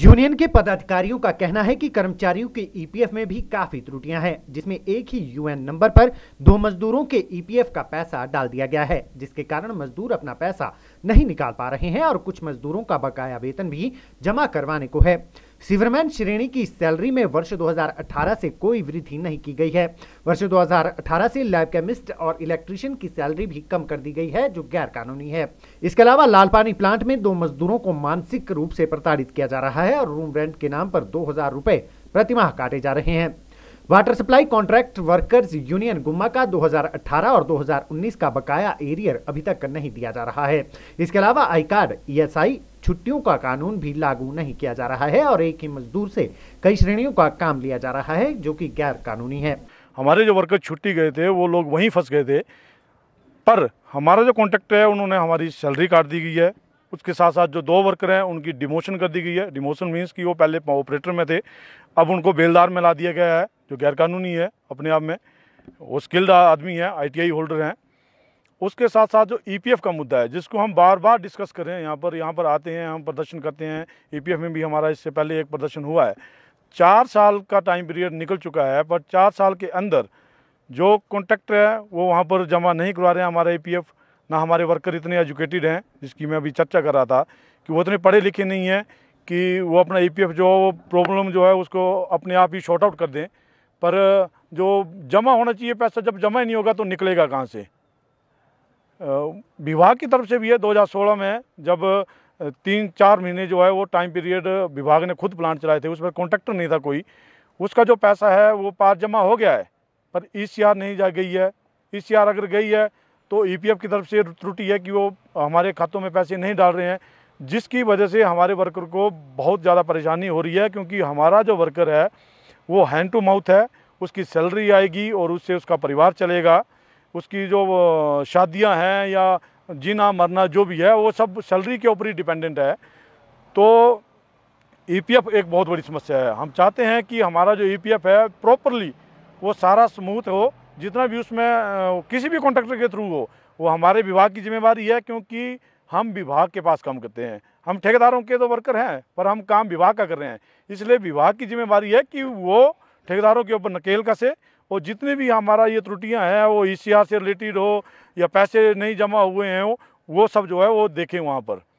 union के पदाधिकारियों का कहना है कि कर्मचारियों के ईपीएफ e में भी काफी त्रुटियां हैं जिसमें एक ही यूएन नंबर पर दो मजदूरों के ईपीएफ e का पैसा डाल दिया गया है जिसके कारण मजदूर अपना पैसा नहीं निकाल पा रहे हैं और कुछ मजदूरों का बकाया वेतन भी जमा करवाने को है सिवरमैन श्रेणी की सैलरी में वर्ष 2018 से कोई वृद्धि नहीं की गई है वर्ष 2018 से लैब केमिस्ट और इलेक्ट्रिशियन की सैलरी भी कम कर दी गई है जो गैर कानूनी है इसके अलावा लाल पानी प्लांट में दो मजदूरों को मानसिक रूप से प्रताड़ित किया जा रहा है और रूम रेंट के नाम पर दो हजार रुपए प्रतिमाह काटे जा रहे हैं water supply contract workers union Gumma का 2018 और 2019 का बकाया एरियर अभी तक नहीं दिया जा रहा है इसके अलावा आई कार्ड ई छुट्टियों का कानून भी लागू नहीं किया जा रहा है और एक ही मजदूर से कई श्रेणियों का काम लिया जा रहा है जो कि गैर कानूनी है हमारे जो वर्कर छुट्टी गए थे वो लोग वहीं फंस गए थे पर हमारा जो कॉन्ट्रैक्ट है उन्होंने हमारी सैलरी काट दी गई है उसके साथ साथ जो दो वर्कर हैं उनकी डिमोशन कर दी गई है डिमोशन मीन्स कि वो पहले ऑपरेटर में थे अब उनको बेलदार में ला दिया गया है जो गैरकानूनी है अपने आप में वो स्किल्ड आदमी है आईटीआई होल्डर हैं उसके साथ साथ जो ईपीएफ e का मुद्दा है जिसको हम बार बार डिस्कस करें यहाँ पर यहाँ पर आते हैं हम प्रदर्शन करते हैं ईपीएफ e में भी हमारा इससे पहले एक प्रदर्शन हुआ है चार साल का टाइम पीरियड निकल चुका है पर चार साल के अंदर जो कॉन्ट्रैक्टर है वो वहाँ पर जमा नहीं करवा रहे हैं हमारा ई e ना हमारे वर्कर इतने एजुकेटेड हैं जिसकी मैं अभी चर्चा कर रहा था कि वो इतने पढ़े लिखे नहीं हैं कि वो अपना ई जो प्रॉब्लम जो है उसको अपने आप ही शॉर्ट आउट कर दें पर जो जमा होना चाहिए पैसा जब जमा ही नहीं होगा तो निकलेगा कहाँ से विभाग की तरफ से भी है 2016 में जब तीन चार महीने जो है वो टाइम पीरियड विभाग ने खुद प्लांट चलाए थे उस पर कॉन्ट्रैक्टर नहीं था कोई उसका जो पैसा है वो पार जमा हो गया है पर ई e नहीं जा गई है ई e अगर गई है तो ई e की तरफ से त्रुटि है कि वो हमारे खातों में पैसे नहीं डाल रहे हैं जिसकी वजह से हमारे वर्कर को बहुत ज़्यादा परेशानी हो रही है क्योंकि हमारा जो वर्कर है वो हैंड टू माउथ है उसकी सैलरी आएगी और उससे उसका परिवार चलेगा उसकी जो शादियां हैं या जीना मरना जो भी है वो सब सैलरी के ऊपर ही डिपेंडेंट है तो ईपीएफ e एक बहुत बड़ी समस्या है हम चाहते हैं कि हमारा जो ईपीएफ e है प्रॉपरली वो सारा स्मूथ हो जितना भी उसमें किसी भी कॉन्ट्रैक्टर के थ्रू हो वो हमारे विभाग की जिम्मेवारी है क्योंकि हम विभाग के पास काम करते हैं हम ठेकेदारों के तो वर्कर हैं पर हम काम विभाग का कर रहे हैं इसलिए विभाग की जिम्मेवारी है कि वो ठेकेदारों के ऊपर नकेल कसे और जितने भी हमारा ये त्रुटियां हैं वो ई से रिलेटेड हो या पैसे नहीं जमा हुए हैं वो सब जो है वो देखें वहाँ पर